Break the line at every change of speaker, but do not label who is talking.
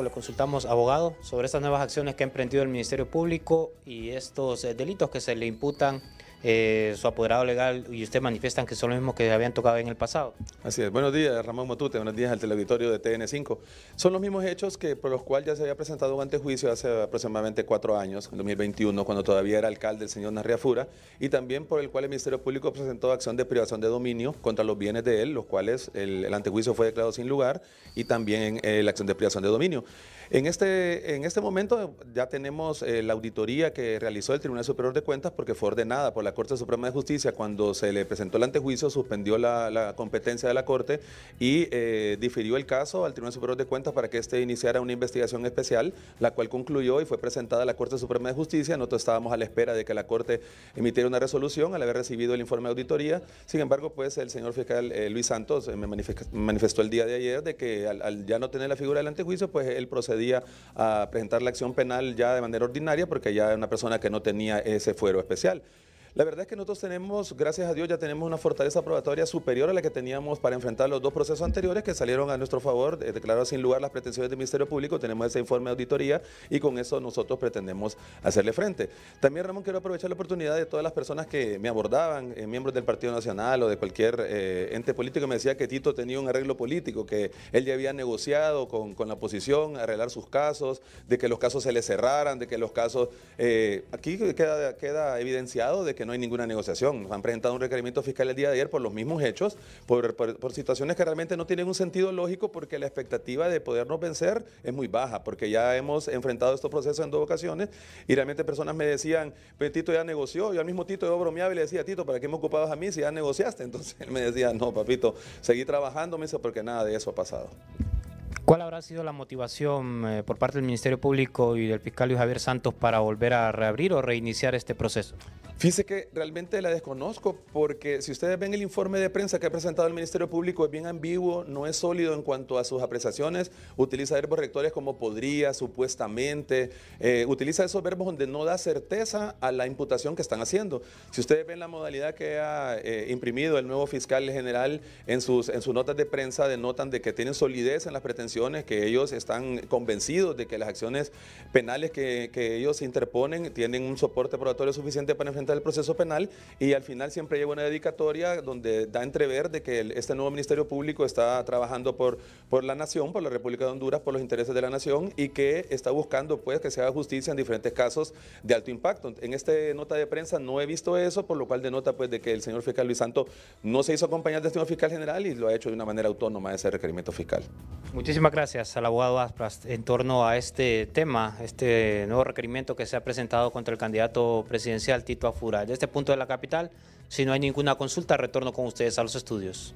Le consultamos abogados abogado sobre estas nuevas acciones que ha emprendido el Ministerio Público y estos eh, delitos que se le imputan eh, su apoderado legal y usted manifiestan que son los mismos que habían tocado en el
pasado. Así es. Buenos días, Ramón Motute Buenos días al televitorio de TN5. Son los mismos hechos que por los cuales ya se había presentado un antejuicio hace aproximadamente cuatro años, en 2021, cuando todavía era alcalde el señor Narria Fura, y también por el cual el Ministerio Público presentó acción de privación de dominio contra los bienes de él, los cuales el, antejuicio fue declarado sin lugar, y también eh, la acción de privación de dominio. En este, en este momento ya tenemos eh, la auditoría que realizó el Tribunal Superior de Cuentas porque fue ordenada por la Corte Suprema de Justicia cuando se le presentó el antejuicio, suspendió la, competencia de la Corte y eh, difirió el caso al Tribunal Superior de Cuentas para que éste iniciara una investigación especial, la cual concluyó y fue presentada a la Corte Suprema de Justicia. Nosotros estábamos a la espera de que la Corte emitiera una resolución al haber recibido el informe de auditoría. Sin embargo, pues el señor fiscal eh, Luis Santos me manifestó el día de ayer de que al, ya no tener la figura del antejuicio, pues el procedió a presentar la acción penal ya de manera ordinaria porque ya era una persona que no tenía ese fuero especial. La verdad es que nosotros tenemos, gracias a Dios, ya tenemos una fortaleza probatoria superior a la que teníamos para enfrentar los dos procesos anteriores que salieron a nuestro favor, eh, declararon sin lugar las pretensiones del Ministerio Público, tenemos ese informe de auditoría y con eso nosotros pretendemos hacerle frente. También, Ramón, quiero aprovechar la oportunidad de todas las personas que me abordaban, eh, miembros del Partido Nacional o de cualquier eh, ente político, me decía que Tito tenía un arreglo político, que él ya había negociado con, con la oposición, arreglar sus casos, de que los casos se le cerraran, de que los casos... Eh, aquí queda, queda evidenciado de que que no hay ninguna negociación. Nos han presentado un requerimiento fiscal el día de ayer por los mismos hechos, por, situaciones que realmente no tienen un sentido lógico porque la expectativa de podernos vencer es muy baja, porque ya hemos enfrentado estos procesos en dos ocasiones y realmente personas me decían, pero Tito ya negoció, yo al mismo Tito yo bromeaba y le decía, Tito, ¿para qué me ocupabas a mí si ya negociaste? Entonces él me decía, no, papito, seguí trabajando, me dice, porque nada de eso ha pasado.
¿Cuál habrá sido la motivación eh, por parte del Ministerio Público y del fiscal Javier Santos para volver a reabrir o reiniciar este proceso?
Fíjese que realmente la desconozco porque si ustedes ven el informe de prensa que ha presentado el Ministerio Público es bien ambiguo, no es sólido en cuanto a sus apreciaciones, utiliza verbos rectores como podría, supuestamente, eh, utiliza esos verbos donde no da certeza a la imputación que están haciendo. Si ustedes ven la modalidad que ha eh, imprimido el nuevo fiscal general en sus, en sus notas de prensa, denotan de que tienen solidez en las pretensiones que ellos están convencidos de que las acciones penales que, ellos interponen tienen un soporte probatorio suficiente para enfrentar el proceso penal y al final siempre lleva una dedicatoria donde da entrever de que este nuevo Ministerio Público está trabajando por, por la nación, por la República de Honduras, por los intereses de la nación y que está buscando pues que se haga justicia en diferentes casos de alto impacto. En esta nota de prensa no he visto eso, por lo cual denota pues de que el señor fiscal Luis Santo no se hizo acompañar del señor este fiscal general y lo ha hecho de una manera autónoma ese requerimiento fiscal.
Muchísimas Muchas gracias al abogado Aspras en torno a este tema, este nuevo requerimiento que se ha presentado contra el candidato presidencial Tito Afura. Desde este punto de la capital, si no hay ninguna consulta, retorno con ustedes a los estudios.